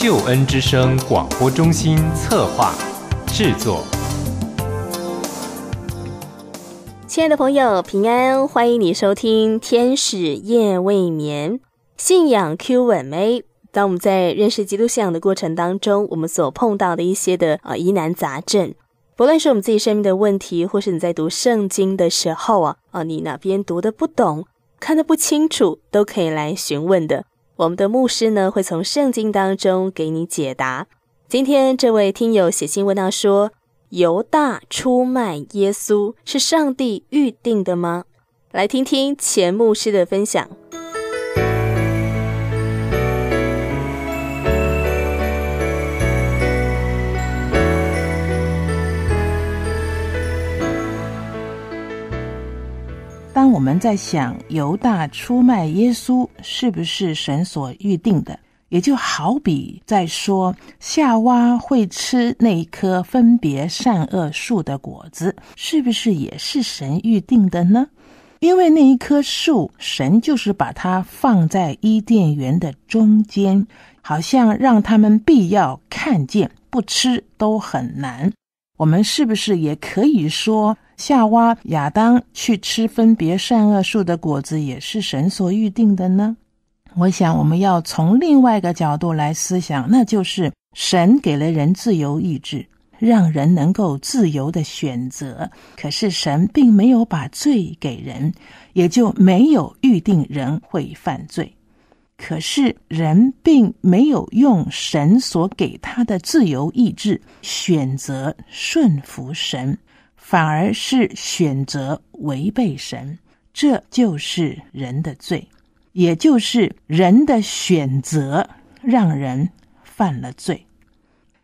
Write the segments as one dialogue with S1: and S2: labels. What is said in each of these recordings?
S1: 秀恩之声广播中心策划制作，
S2: 亲爱的朋友，平安，欢迎你收听《天使夜未眠》，信仰 Q 问 A。当我们在认识基督信仰的过程当中，我们所碰到的一些的啊疑难杂症，不论是我们自己生命的问题，或是你在读圣经的时候啊啊，你哪边读的不懂、看的不清楚，都可以来询问的。我们的牧师呢，会从圣经当中给你解答。今天这位听友写信问到说：“犹大出卖耶稣是上帝预定的吗？”来听听钱牧师的分享。
S1: 我们在想，犹大出卖耶稣是不是神所预定的？也就好比在说，夏娃会吃那一棵分别善恶树的果子，是不是也是神预定的呢？因为那一棵树，神就是把它放在伊甸园的中间，好像让他们必要看见，不吃都很难。我们是不是也可以说？夏娃、亚当去吃分别善恶树的果子，也是神所预定的呢？我想，我们要从另外一个角度来思想，那就是神给了人自由意志，让人能够自由的选择。可是神并没有把罪给人，也就没有预定人会犯罪。可是人并没有用神所给他的自由意志选择顺服神。反而是选择违背神，这就是人的罪，也就是人的选择让人犯了罪。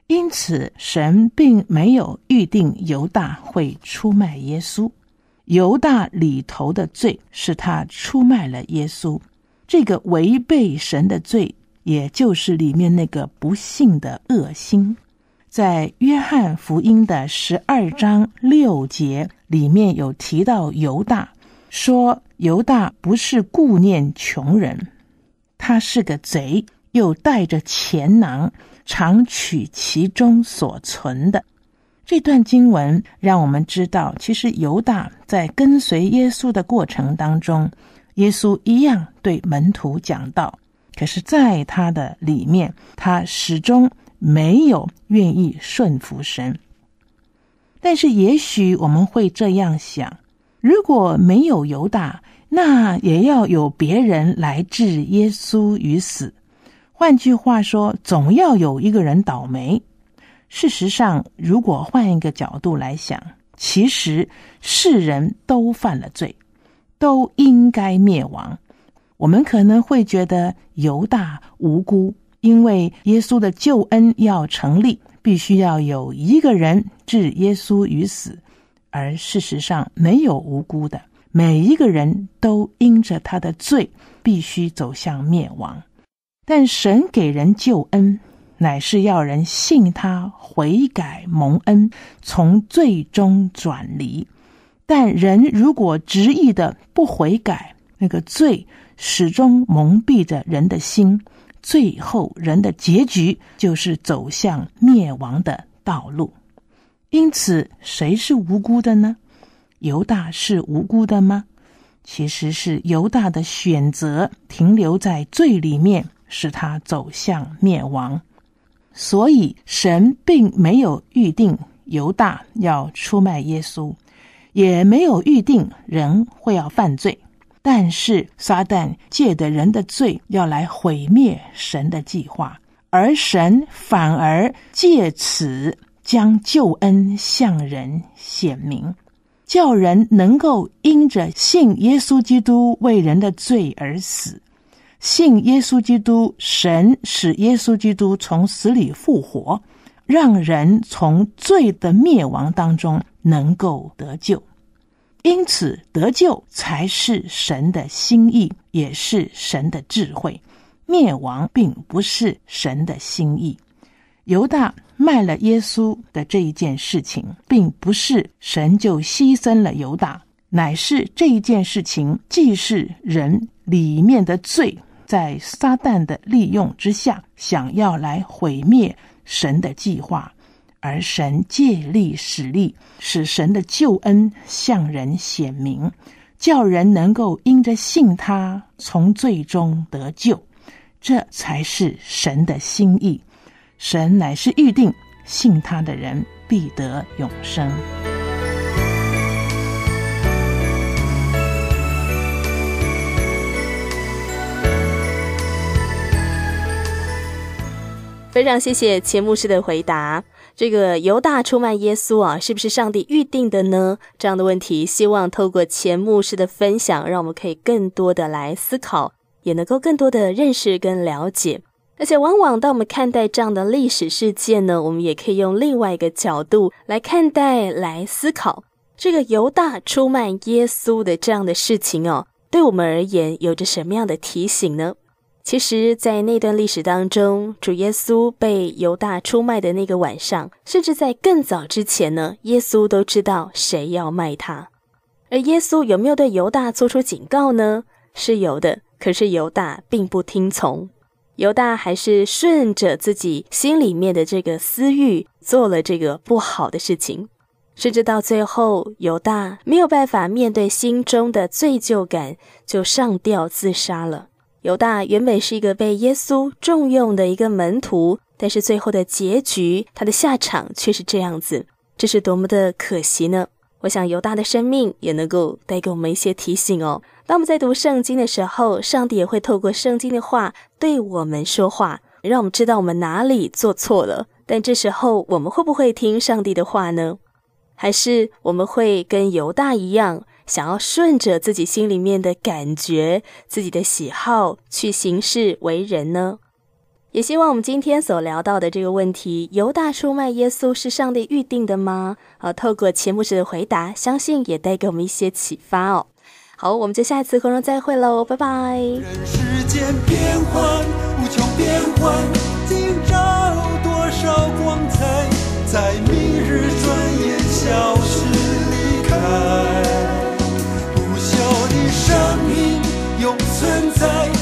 S1: 因此，神并没有预定犹大会出卖耶稣。犹大里头的罪是他出卖了耶稣，这个违背神的罪，也就是里面那个不幸的恶心。在约翰福音的十二章六节里面有提到犹大，说犹大不是顾念穷人，他是个贼，又带着钱囊，常取其中所存的。这段经文让我们知道，其实犹大在跟随耶稣的过程当中，耶稣一样对门徒讲道，可是，在他的里面，他始终。没有愿意顺服神，但是也许我们会这样想：如果没有犹大，那也要有别人来置耶稣于死。换句话说，总要有一个人倒霉。事实上，如果换一个角度来想，其实世人都犯了罪，都应该灭亡。我们可能会觉得犹大无辜。因为耶稣的救恩要成立，必须要有一个人置耶稣于死，而事实上没有无辜的，每一个人都因着他的罪，必须走向灭亡。但神给人救恩，乃是要人信他，悔改蒙恩，从罪中转离。但人如果执意的不悔改，那个罪始终蒙蔽着人的心。最后，人的结局就是走向灭亡的道路。因此，谁是无辜的呢？犹大是无辜的吗？其实是犹大的选择停留在罪里面，使他走向灭亡。所以，神并没有预定犹大要出卖耶稣，也没有预定人会要犯罪。但是撒旦借的人的罪要来毁灭神的计划，而神反而借此将救恩向人显明，叫人能够因着信耶稣基督为人的罪而死，信耶稣基督，神使耶稣基督从死里复活，让人从罪的灭亡当中能够得救。因此得救才是神的心意，也是神的智慧。灭亡并不是神的心意。犹大卖了耶稣的这一件事情，并不是神就牺牲了犹大，乃是这一件事情既是人里面的罪，在撒旦的利用之下，想要来毁灭神的计划。而神借力使力，使神的救恩向人显明，叫人能够因着信他，从最终得救，这才是神的心意。神乃是预定信他的人必得永生。
S2: 非常谢谢钱牧师的回答。这个犹大出卖耶稣啊，是不是上帝预定的呢？这样的问题，希望透过前牧师的分享，让我们可以更多的来思考，也能够更多的认识跟了解。而且，往往当我们看待这样的历史事件呢，我们也可以用另外一个角度来看待、来思考这个犹大出卖耶稣的这样的事情哦，对我们而言，有着什么样的提醒呢？其实，在那段历史当中，主耶稣被犹大出卖的那个晚上，甚至在更早之前呢，耶稣都知道谁要卖他。而耶稣有没有对犹大做出警告呢？是有的，可是犹大并不听从，犹大还是顺着自己心里面的这个私欲做了这个不好的事情，甚至到最后，犹大没有办法面对心中的罪疚感，就上吊自杀了。犹大原本是一个被耶稣重用的一个门徒，但是最后的结局，他的下场却是这样子，这是多么的可惜呢？我想犹大的生命也能够带给我们一些提醒哦。当我们在读圣经的时候，上帝也会透过圣经的话对我们说话，让我们知道我们哪里做错了。但这时候我们会不会听上帝的话呢？还是我们会跟犹大一样？想要顺着自己心里面的感觉、自己的喜好去行事为人呢？也希望我们今天所聊到的这个问题：犹大出卖耶稣是上帝预定的吗？啊，透过钱牧师的回答，相信也带给我们一些启发哦。好，我们就下一次空中再会喽，拜拜。
S1: so